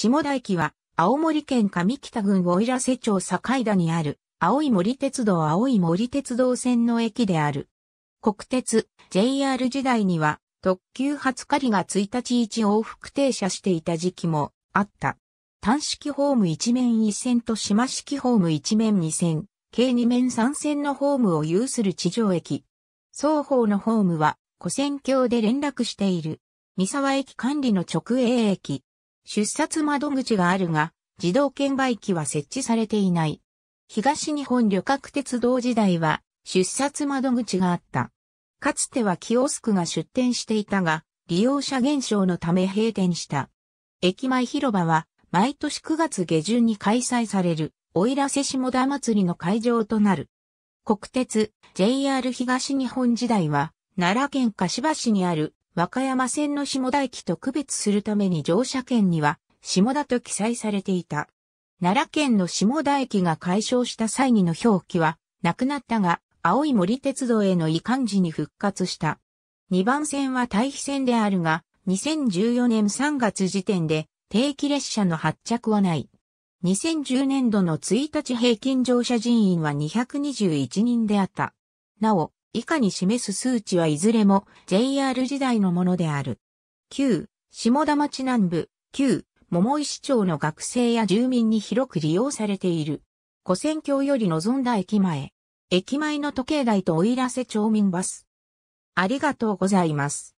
下田駅は、青森県上北郡奥入瀬町境田にある、青い森鉄道青い森鉄道線の駅である。国鉄、JR 時代には、特急初狩りが1日1往復停車していた時期もあった。単式ホーム1面1線と島式ホーム1面2線、計2面3線のホームを有する地上駅。双方のホームは、古線橋で連絡している。三沢駅管理の直営駅。出札窓口があるが、自動券売機は設置されていない。東日本旅客鉄道時代は出札窓口があった。かつてはキオスクが出店していたが、利用者減少のため閉店した。駅前広場は毎年9月下旬に開催される、おいらせ下田祭りの会場となる。国鉄 JR 東日本時代は、奈良県柏市にある和歌山線の下田駅と区別するために乗車券には下田と記載されていた。奈良県の下田駅が解消した際にの表記はなくなったが、青い森鉄道への移管時に復活した。2番線は対比線であるが、2014年3月時点で定期列車の発着はない。2010年度の1日平均乗車人員は221人であった。なお、以下に示す数値はいずれも JR 時代のものである。旧、下田町南部、旧、桃石町の学生や住民に広く利用されている。古戦橋より望んだ駅前。駅前の時計台と奥入瀬町民バス。ありがとうございます。